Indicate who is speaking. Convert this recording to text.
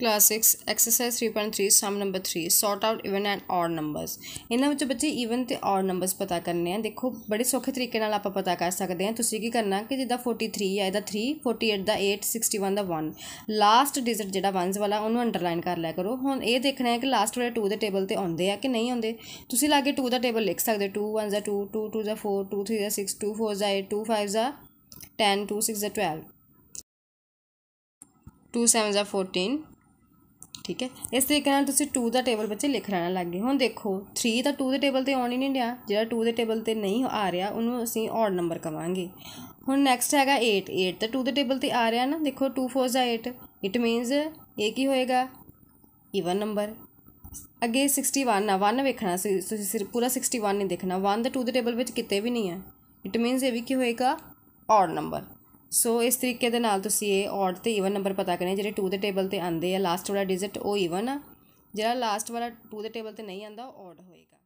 Speaker 1: class 6 exercise 3.3 sum number 3 sort out even and odd numbers ਇਹਨਾਂ ਵਿੱਚੋਂ ਬੱਚੇ even ਤੇ ਆਡ ਨੰਬਰਸ ਪਤਾ ਕਰਨੇ ਆ ਦੇਖੋ ਬੜੇ ਸੌਖੇ ਤਰੀਕੇ ਨਾਲ ਆਪਾਂ ਪਤਾ ਕਰ ਸਕਦੇ ਆ ਤੁਸੀਂ ਕੀ ਕਰਨਾ ਕਿ ਜਿੱਦਾਂ 43 ਆ ਇਹਦਾ 3 48 ਦਾ 8 61 ਦਾ 1 ਲਾਸਟ ਡਿਜਿਟ ਜਿਹੜਾ ਵਨਸ ਵਾਲਾ ਉਹਨੂੰ ਅੰਡਰਲਾਈਨ ਕਰ ਲਿਆ ਕਰੋ ਹੁਣ ਇਹ ਦੇਖਣਾ ਹੈ ਕਿ ਲਾਸਟ ਵਾਲੇ 2 ਦੇ ਟੇਬਲ ਤੇ ਆਉਂਦੇ ਆ ਕਿ ਨਹੀਂ ਆਉਂਦੇ ਤੁਸੀਂ ਲਾਗੇ 2 ਦਾ ਟੇਬਲ ਲਿਖ ਸਕਦੇ 2 1 ਦਾ 2 2 2 ਦਾ 4 2 3 ਦਾ 6 2 4 ਦਾ 8 2 5 ਦਾ 10 2 6 ਦਾ 12 2 7 ਦਾ 14 ਠੀਕ ਹੈ ਇਸ ਤਰੀਕੇ ਨਾਲ ਤੁਸੀਂ 2 ਦਾ ਟੇਬਲ ਬੱਚੇ ਲਿਖ ਰਹਿਣਾ ਲੱਗੇ ਹੁਣ ਦੇਖੋ 3 ਤਾਂ 2 ਦੇ ਟੇਬਲ ਤੇ ਆਉਣ ਹੀ ਨਹੀਂ ਰਿਹਾ ਜਿਹੜਾ 2 ਦੇ ਟੇਬਲ ਤੇ ਨਹੀਂ ਆ ਰਿਹਾ ਉਹਨੂੰ ਅਸੀਂ ਔਡ ਨੰਬਰ ਕਵਾਂਗੇ ਹੁਣ ਨੈਕਸਟ ਹੈਗਾ 8 8 ਤਾਂ 2 ਦੇ ਟੇਬਲ ਤੇ ਆ ਰਿਹਾ ਨਾ ਦੇਖੋ 2 4 ਦਾ 8 ਇਟ ਮੀਨਸ ਇਹ ਕੀ ਹੋਏਗਾ ਈਵਨ ਨੰਬਰ ਅੱਗੇ 61 ਨਾ 1 ਵੇਖਣਾ ਸੀ ਤੁਸੀਂ ਸਿਰਫ ਪੂਰਾ 61 ਨਹੀਂ ਦੇਖਣਾ 1 ਦਾ 2 ਦੇ ਟੇਬਲ ਵਿੱਚ ਕਿਤੇ ਵੀ ਨਹੀਂ ਹੈ ਇਟ ਮੀਨਸ ਇਹ ਵੀ ਕੀ ਹੋਏਗਾ ਔਡ ਨੰਬਰ ਸੋ ਇਸ ਤਰੀਕੇ ਦੇ ਨਾਲ ਤੁਸੀਂ ਇਹ ਔਡ ਤੇ ਈਵਨ ਨੰਬਰ ਪਤਾ ਕਰਨੇ ਜਿਹੜੇ 2 ਦੇ ਟੇਬਲ ਤੇ ਆਂਦੇ ਆ ਲਾਸਟ ਵਾਲਾ ਡਿਜਿਟ ਉਹ ਈਵਨ ਆ ਜਿਹੜਾ ਲਾਸਟ ਵਾਲਾ 2 ਦੇ ਟੇਬਲ ਤੇ ਨਹੀਂ ਆਂਦਾ ਔਡ ਹੋਏਗਾ